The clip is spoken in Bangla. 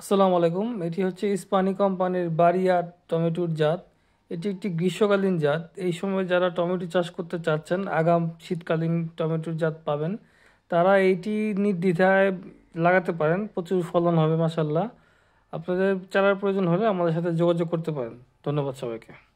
আসসালামু আলাইকুম এটি হচ্ছে ইস্পানি কোম্পানির বারিয়ার টমেটোর জাত এটি একটি গ্রীষ্মকালীন জাত এই সময় যারা টমেটো চাষ করতে চাচ্ছেন আগাম শীতকালীন টমেটোর জাত পাবেন তারা এইটি নির্দ্বিধায় লাগাতে পারেন প্রচুর ফলন হবে মাসাল্লাহ আপনাদের চারার প্রয়োজন হলে আমাদের সাথে যোগাযোগ করতে পারেন ধন্যবাদ সবাইকে